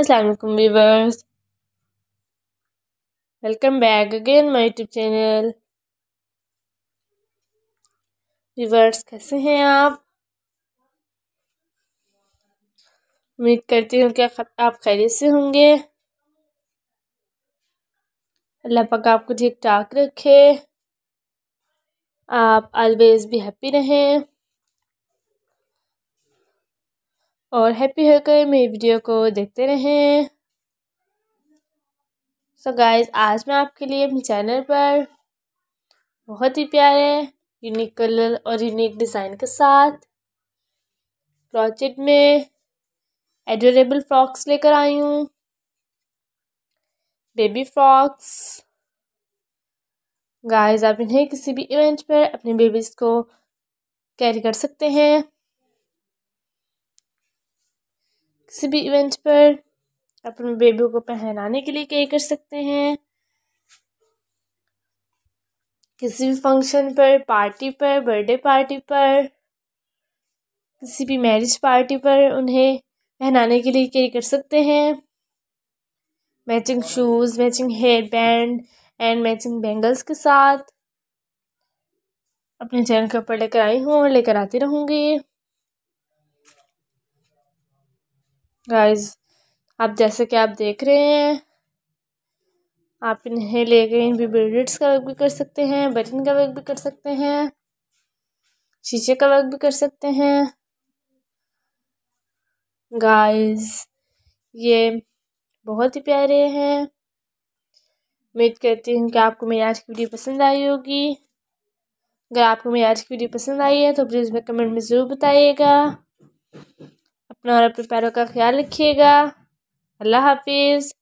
Aslam viewers welcome back again my YouTube channel viewers कैसे हैं आप उम्मीद करती हूँ कि आप खैरियत से होंगे अल्लाह पाक आपको ठीक ठाक रखे आप ऑलवेज भी हैप्पी रहें और हैप्पी होकर मेरी वीडियो को देखते रहें सो so गाइस आज मैं आपके लिए अपने चैनल पर बहुत ही प्यारे यूनिक कलर और यूनिक डिज़ाइन के साथ प्रोजेक्ट में एडोरेबल फ्रॉक्स लेकर आई हूँ बेबी फ्रॉक्स गाइस आप इन्हें किसी भी इवेंट पर अपने बेबीज़ को कैरी कर सकते हैं किसी भी इवेंट पर अपने बेबी को पहनाने के लिए क्या कर सकते हैं किसी भी फंक्शन पर पार्टी पर बर्थडे पार्टी पर किसी भी मैरिज पार्टी पर उन्हें पहनाने के लिए कैरी कर सकते हैं matching shoes matching hair band and matching bangles के साथ अपने चैनल के ऊपर लेकर आई हूँ और लेकर आती रहूँगी गाइस आप जैसे कि आप देख रहे हैं आप इन्हें ले गए इन बिबेडिट्स का वर्क भी कर सकते हैं बटन का वर्क भी कर सकते हैं शीशे का वर्क भी कर सकते हैं गाइस ये बहुत ही प्यारे हैं उम्मीद करती हूँ कि आपको मेरी आज की वीडियो पसंद आई होगी अगर आपको मेरी आज की वीडियो पसंद आई है तो प्लीज़ मैं कमेंट में ज़रूर बताइएगा अपना और अपने पैरों का ख्याल रखिएगा अल्लाह हाफिज़